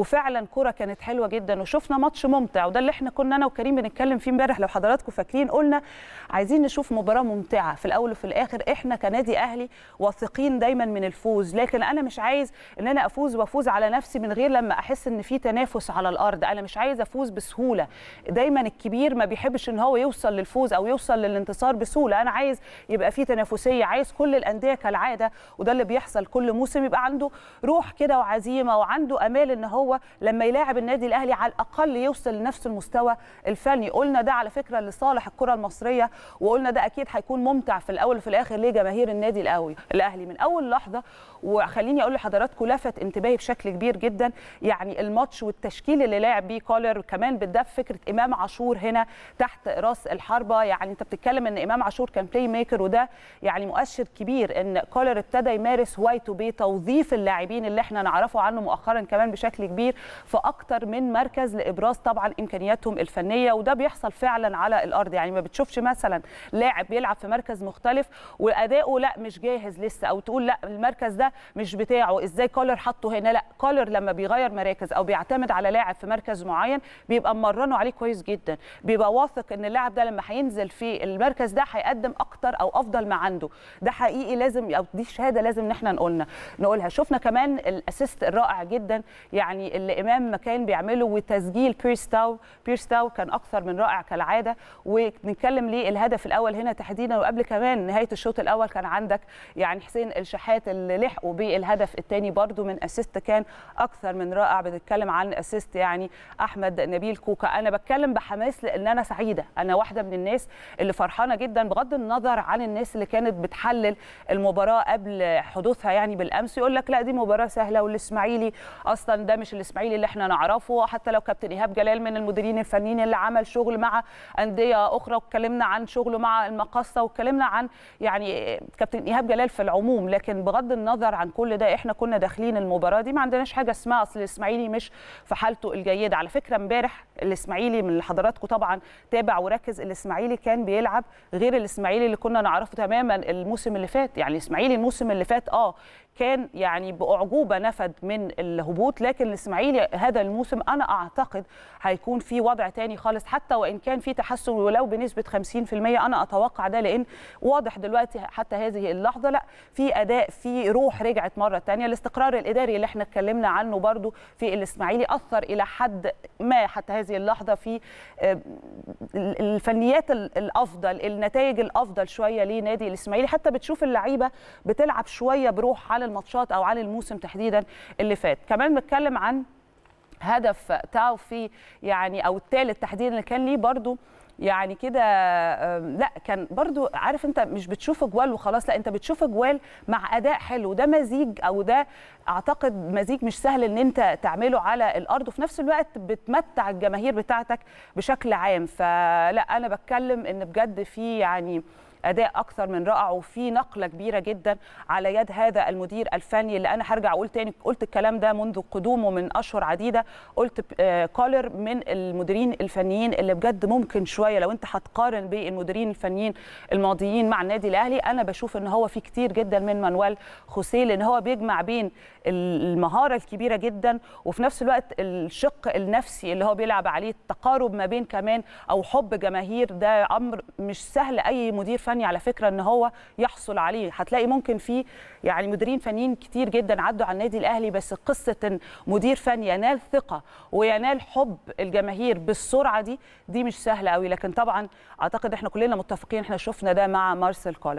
وفعلا كرة كانت حلوه جدا وشفنا ماتش ممتع وده اللي احنا كنا انا وكريم بنتكلم فيه امبارح لو حضراتكم فاكرين قلنا عايزين نشوف مباراه ممتعه في الاول وفي الاخر احنا كنادي اهلي واثقين دايما من الفوز لكن انا مش عايز ان انا افوز وافوز على نفسي من غير لما احس ان في تنافس على الارض انا مش عايز افوز بسهوله دايما الكبير ما بيحبش ان هو يوصل للفوز او يوصل للانتصار بسهوله انا عايز يبقى في تنافسيه عايز كل الانديه كالعاده وده اللي بيحصل كل موسم يبقى عنده روح كده وعزيمه وعنده امال ان هو هو لما يلاعب النادي الاهلي على الاقل يوصل لنفس المستوى الفني قلنا ده على فكره لصالح الكره المصريه وقلنا ده اكيد هيكون ممتع في الاول وفي الاخر لجماهير النادي الأهلي. الاهلي من اول لحظه وخليني اقول لحضراتكم لفت انتباهي بشكل كبير جدا يعني الماتش والتشكيل اللي لاعب بيه كولر كمان بالدف فكره امام عاشور هنا تحت راس الحربه يعني انت بتتكلم ان امام عاشور كان بلاي ميكر وده يعني مؤشر كبير ان كولر ابتدى يمارس هوايته بتوظيف اللاعبين اللي احنا نعرفه عنه مؤخرا كمان بشكل كبير في اكتر من مركز لابراز طبعا امكانياتهم الفنيه وده بيحصل فعلا على الارض يعني ما بتشوفش مثلا لاعب بيلعب في مركز مختلف واداؤه لا مش جاهز لسه او تقول لا المركز ده مش بتاعه ازاي كولر حطه هنا لا كولر لما بيغير مراكز او بيعتمد على لاعب في مركز معين بيبقى مرنه عليه كويس جدا بيبقى واثق ان اللاعب ده لما هينزل في المركز ده هيقدم اكتر او افضل ما عنده ده حقيقي لازم او دي شهاده لازم ان احنا نقولنا نقولها شفنا كمان الاسيست الرائع جدا يعني يعني اللي امام ما كان بيعمله وتسجيل بيرستاو بيرستاو كان اكثر من رائع كالعاده ونتكلم ليه الهدف الاول هنا تحديدا وقبل كمان نهايه الشوط الاول كان عندك يعني حسين الشحات اللي لحقوا بالهدف الثاني برده من اسيست كان اكثر من رائع بنتكلم عن اسيست يعني احمد نبيل كوكا انا بتكلم بحماس لان انا سعيده انا واحده من الناس اللي فرحانه جدا بغض النظر عن الناس اللي كانت بتحلل المباراه قبل حدوثها يعني بالامس يقول لك لا دي مباراه سهله والاسماعيلي اصلا ده مش النقاش الاسماعيلي اللي احنا نعرفه حتى لو كابتن ايهاب جلال من المديرين الفنيين اللي عمل شغل مع انديه اخرى واتكلمنا عن شغله مع المقاصه واتكلمنا عن يعني كابتن ايهاب جلال في العموم لكن بغض النظر عن كل ده احنا كنا داخلين المباراه دي ما عندناش حاجه اسمها اصل الاسماعيلي مش في حالته الجيده على فكره امبارح الاسماعيلي من اللي حضراتكم طبعا تابع وركز الاسماعيلي كان بيلعب غير الاسماعيلي اللي كنا نعرفه تماما الموسم اللي فات يعني الاسماعيلي الموسم اللي فات اه كان يعني باعجوبه نفد من الهبوط لكن الاسماعيلي هذا الموسم انا اعتقد هيكون في وضع تاني خالص حتى وان كان في تحسن ولو بنسبه 50% انا اتوقع ده لان واضح دلوقتي حتى هذه اللحظه لا في اداء في روح رجعت مره تانية الاستقرار الاداري اللي احنا اتكلمنا عنه برضو في الاسماعيلي اثر الى حد ما حتى هذه اللحظه في آه، الفنيات الافضل النتائج الافضل شويه لنادي الاسماعيلي حتى بتشوف اللعيبه بتلعب شويه بروح على الماتشات او على الموسم تحديدا اللي فات كمان بنتكلم عن هدف تاو في يعني او الثالث تحديدا اللي كان ليه برضو يعني كده لا كان برضو عارف انت مش بتشوف اجوال وخلاص لا انت بتشوف اجوال مع اداء حلو ده مزيج او ده اعتقد مزيج مش سهل ان انت تعمله على الارض وفي نفس الوقت بتمتع الجماهير بتاعتك بشكل عام فلا انا بتكلم ان بجد في يعني اداء اكثر من رائع وفي نقله كبيره جدا على يد هذا المدير الفني اللي انا هرجع اقول تاني قلت الكلام ده منذ قدومه من اشهر عديده قلت آه، كولر من المديرين الفنيين اللي بجد ممكن شويه لو انت هتقارن بالمديرين الفنيين الماضيين مع النادي الاهلي انا بشوف ان هو في كتير جدا من مانويل خوسيه لان هو بيجمع بين المهاره الكبيره جدا وفي نفس الوقت الشق النفسي اللي هو بيلعب عليه التقارب ما بين كمان او حب جماهير ده امر مش سهل اي مدير فني الفني على فكره ان هو يحصل عليه هتلاقي ممكن في يعني مديرين فنيين كتير جدا عدوا على النادي الاهلي بس قصه ان مدير فني ينال ثقه وينال حب الجماهير بالسرعه دي دي مش سهله قوي لكن طبعا اعتقد احنا كلنا متفقين احنا شفنا ده مع مارسيل كولر